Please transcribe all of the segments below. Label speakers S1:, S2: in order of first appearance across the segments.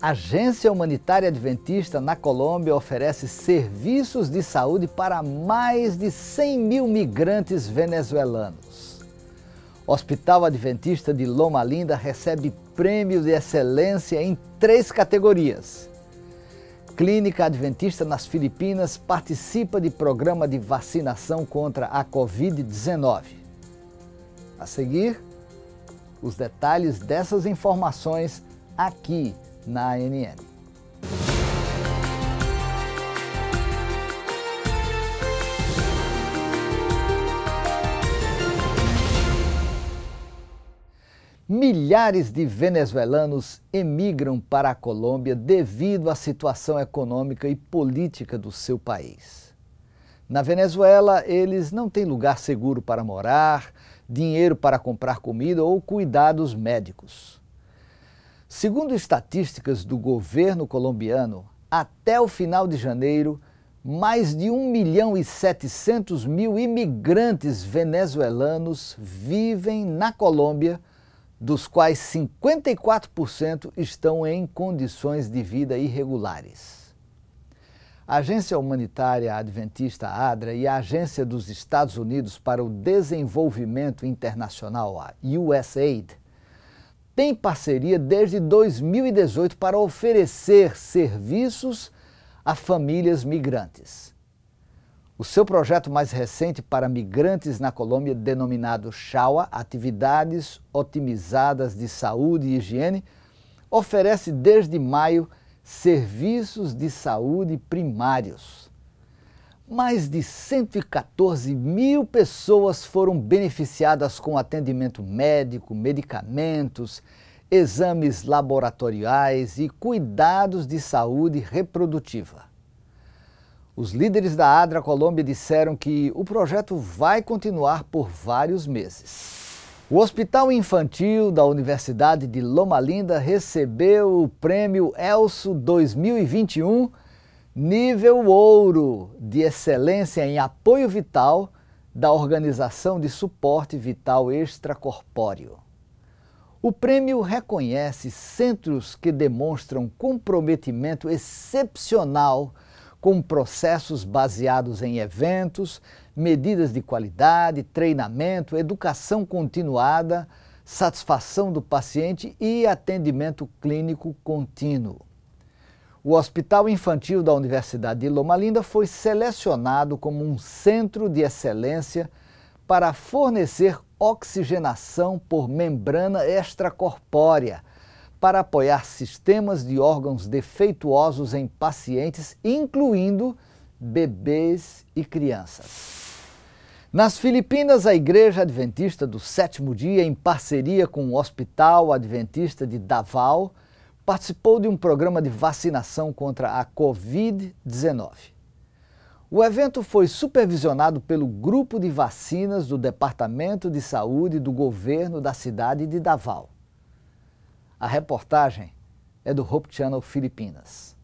S1: Agência Humanitária Adventista na Colômbia oferece serviços de saúde para mais de 100 mil migrantes venezuelanos. Hospital Adventista de Loma Linda recebe prêmio de excelência em três categorias. Clínica Adventista nas Filipinas participa de programa de vacinação contra a Covid-19. A seguir, os detalhes dessas informações aqui na ANN. Milhares de venezuelanos emigram para a Colômbia devido à situação econômica e política do seu país. Na Venezuela, eles não têm lugar seguro para morar, dinheiro para comprar comida ou cuidados médicos. Segundo estatísticas do governo colombiano, até o final de janeiro, mais de 1 milhão e 700 mil imigrantes venezuelanos vivem na Colômbia, dos quais 54% estão em condições de vida irregulares. A Agência Humanitária Adventista ADRA e a Agência dos Estados Unidos para o Desenvolvimento Internacional, a USAID, tem parceria desde 2018 para oferecer serviços a famílias migrantes. O seu projeto mais recente para migrantes na Colômbia, denominado CHAWA Atividades Otimizadas de Saúde e Higiene oferece desde maio serviços de saúde primários mais de 114 mil pessoas foram beneficiadas com atendimento médico, medicamentos, exames laboratoriais e cuidados de saúde reprodutiva. Os líderes da Adra Colômbia disseram que o projeto vai continuar por vários meses. O Hospital Infantil da Universidade de Loma Linda recebeu o Prêmio Elso 2021 nível ouro de excelência em apoio vital da Organização de Suporte Vital Extracorpóreo. O prêmio reconhece centros que demonstram comprometimento excepcional com processos baseados em eventos, medidas de qualidade, treinamento, educação continuada, satisfação do paciente e atendimento clínico contínuo o Hospital Infantil da Universidade de Loma Linda foi selecionado como um centro de excelência para fornecer oxigenação por membrana extracorpórea, para apoiar sistemas de órgãos defeituosos em pacientes, incluindo bebês e crianças. Nas Filipinas, a Igreja Adventista do Sétimo Dia, em parceria com o Hospital Adventista de Davao, participou de um programa de vacinação contra a Covid-19. O evento foi supervisionado pelo Grupo de Vacinas do Departamento de Saúde do governo da cidade de Davao. A reportagem é do Hope Channel Filipinas.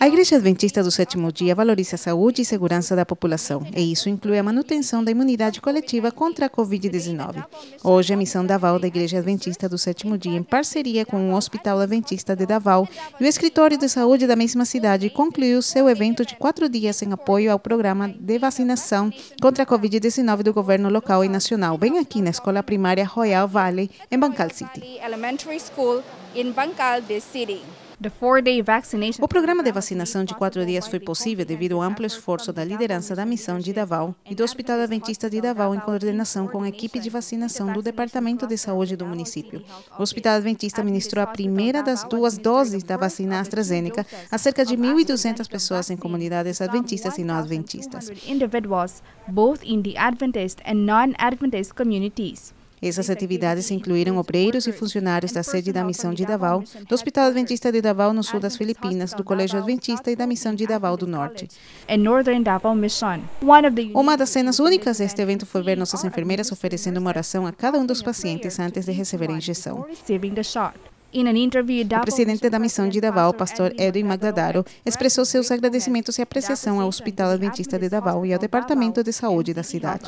S2: A Igreja Adventista do Sétimo Dia valoriza a saúde e segurança da população, e isso inclui a manutenção da imunidade coletiva contra a Covid-19. Hoje, a missão Daval da Igreja Adventista do Sétimo Dia, em parceria com o Hospital Adventista de Daval e o Escritório de Saúde da mesma cidade, concluiu seu evento de quatro dias em apoio ao programa de vacinação contra a Covid-19 do governo local e nacional, bem aqui na Escola Primária Royal Valley, em Bancal City. Elementary School in Bangkal, this city. O programa de vacinação de quatro dias foi possível devido ao amplo esforço da liderança da missão de Davao e do Hospital Adventista de Davao em coordenação com a equipe de vacinação do Departamento de Saúde do município. O Hospital Adventista ministrou a primeira das duas doses da vacina AstraZeneca a cerca de 1.200 pessoas em comunidades adventistas e não adventistas. Essas atividades incluíram obreiros e funcionários da sede da Missão de Davao, do Hospital Adventista de Davao no sul das Filipinas, do Colégio Adventista e da Missão de Davao do Norte. Uma das cenas únicas deste evento foi ver nossas enfermeiras oferecendo uma oração a cada um dos pacientes antes de receber a injeção. O presidente da missão de Davao, pastor Edwin Magdadaro, expressou seus agradecimentos e apreciação ao Hospital Adventista de Davao e ao Departamento de Saúde da cidade.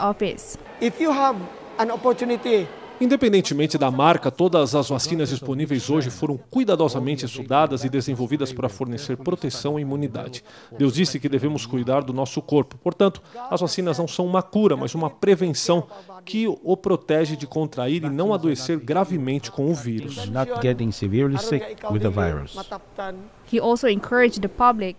S1: an opportunity
S3: Independentemente da marca, todas as vacinas disponíveis hoje foram cuidadosamente estudadas e desenvolvidas para fornecer proteção e imunidade. Deus disse que devemos cuidar do nosso corpo. Portanto, as vacinas não são uma cura, mas uma prevenção que o protege de contrair e não adoecer gravemente com o vírus.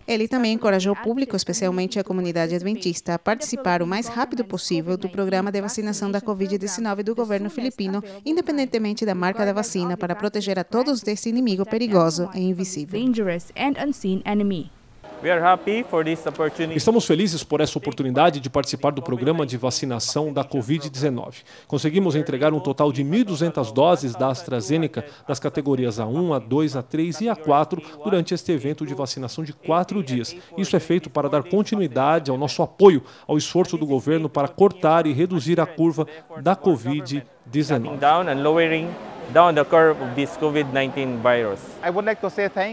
S2: Ele também encorajou o público, especialmente a comunidade adventista, a participar o mais rápido possível do programa de vacinação da Covid-19 do governo filipino independentemente da marca da vacina, para proteger a todos desse inimigo perigoso e invisível.
S3: Estamos felizes por essa oportunidade de participar do programa de vacinação da Covid-19. Conseguimos entregar um total de 1.200 doses da AstraZeneca das categorias A1, A2, A3 e A4 durante este evento de vacinação de quatro dias. Isso é feito para dar continuidade ao nosso apoio ao esforço do governo para cortar e reduzir a curva da Covid-19 down the curve of this COVID-19 virus.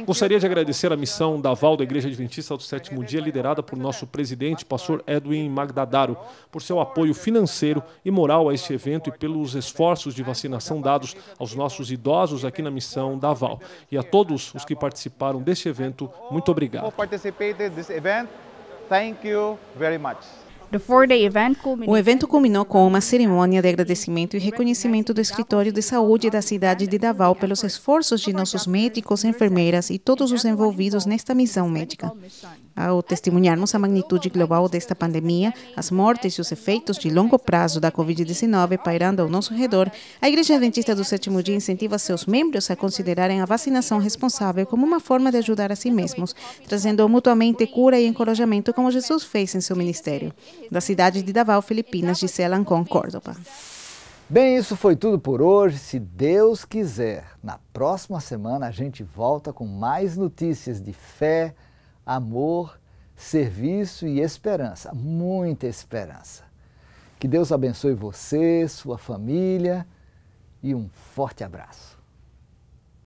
S3: Gostaria de agradecer a missão da Val da Igreja Adventista do Sétimo Dia, liderada por nosso presidente, pastor Edwin Magdadaro, por seu apoio financeiro e moral a este evento e pelos esforços de vacinação dados aos nossos idosos aqui na missão da Val. E a todos os que participaram deste evento, muito obrigado.
S1: Thank you very much.
S2: O evento culminou com uma cerimônia de agradecimento e reconhecimento do Escritório de Saúde da cidade de Davao pelos esforços de nossos médicos, enfermeiras e todos os envolvidos nesta missão médica. Ao testemunharmos a magnitude global desta pandemia, as mortes e os efeitos de longo prazo da Covid-19 pairando ao nosso redor, a Igreja Adventista do Sétimo Dia incentiva seus membros a considerarem a vacinação responsável como uma forma de ajudar a si mesmos, trazendo mutuamente cura e encorajamento, como Jesus fez em seu ministério. Da cidade de Davao, Filipinas, de Ancon, Córdoba.
S1: Bem, isso foi tudo por hoje. Se Deus quiser, na próxima semana a gente volta com mais notícias de fé amor, serviço e esperança, muita esperança. Que Deus abençoe você, sua família e um forte abraço.